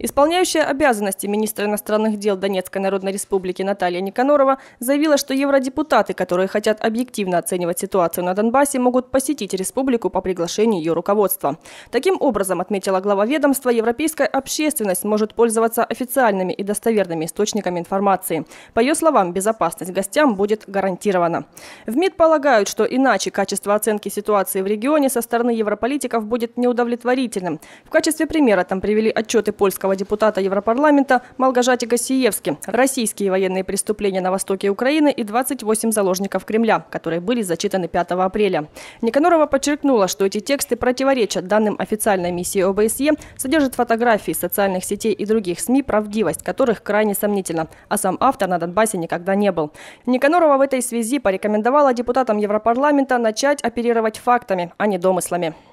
Исполняющая обязанности министра иностранных дел Донецкой Народной Республики Наталья Никанорова заявила, что евродепутаты, которые хотят объективно оценивать ситуацию на Донбассе, могут посетить республику по приглашению ее руководства. Таким образом, отметила глава ведомства, европейская общественность может пользоваться официальными и достоверными источниками информации. По ее словам, безопасность гостям будет гарантирована. В МИД полагают, что иначе качество оценки ситуации в регионе со стороны европолитиков будет неудовлетворительным. В качестве примера там привели отчеты польского бывшего депутата Европарламента Малгожати Гасиевски, российские военные преступления на востоке Украины и 28 заложников Кремля, которые были зачитаны 5 апреля. Никонорова подчеркнула, что эти тексты противоречат данным официальной миссии ОБСЕ, содержат фотографии социальных сетей и других СМИ, правдивость которых крайне сомнительна, а сам автор на Донбассе никогда не был. Никонорова в этой связи порекомендовала депутатам Европарламента начать оперировать фактами, а не домыслами.